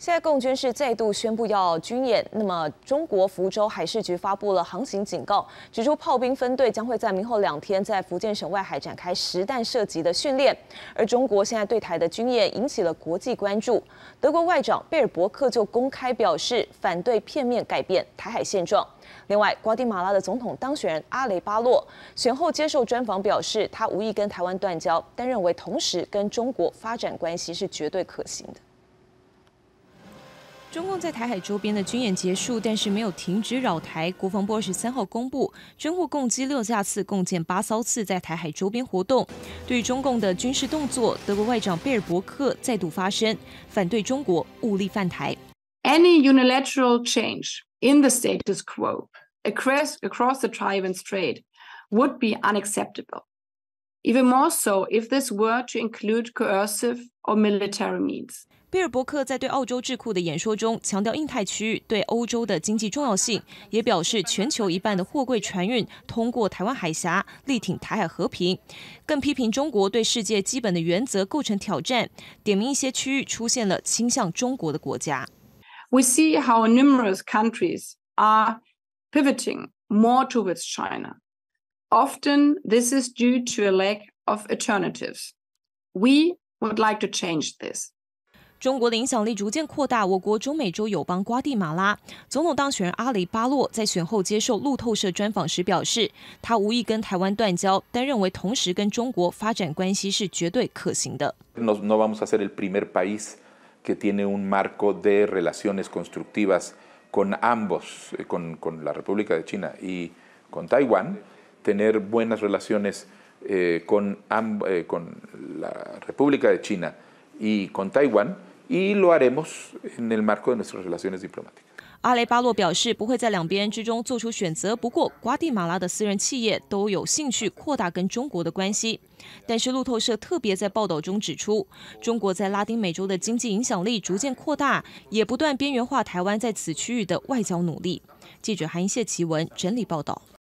现在，共军是再度宣布要军演。那么，中国福州海事局发布了航行警告，指出炮兵分队将会在明后两天在福建省外海展开实弹射击的训练。而中国现在对台的军演引起了国际关注。德国外长贝尔伯克就公开表示反对片面改变台海现状。另外，瓜地马拉的总统当选人阿雷巴洛选后接受专访表示，他无意跟台湾断交，但认为同时跟中国发展关系是绝对可行的。中共在台海周边的军演结束，但是没有停止扰台。国防部二十三号公布，中国共击六架次，共建八艘次在台海周边活动。对于中共的军事动作，德国外长贝尔伯克再度发声，反对中国武力犯台。Any unilateral change in the status quo across across the Taiwan Strait would be unacceptable. Even more so if this were to include coercive or military means。贝尔伯克在对澳洲智库的演说中强调，印太区域对欧洲的经济重要性，也表示全球一半的货柜船运通过台湾海峡，力挺台海和平，更批评中国对世界基本的原则构成挑战，点名一些区域出现了倾向中国的国家。We see how numerous countries are pivoting more towards China. Often this is due to a lack of alternatives. We would like to change this. 中国的影响力逐渐扩大。我国中美洲友邦瓜地马拉总统当选人阿里巴洛在选后接受路透社专访时表示，他无意跟台湾断交，但认为同时跟中国发展关系是绝对可行的。No, no vamos a ser el primer país que tiene un marco de relaciones constructivas con ambos, con la República de China y con Taiwán. 阿雷巴洛表示不会在两边之中做出选择，不过瓜地马拉的私人企业都有兴趣扩大跟中国的关系。但是路透社特别在报道中指出，中国在拉丁美洲的经济影响力逐渐扩大，也不断边缘化台湾在此区域的外交努力。记者韩一谢奇文整理报道。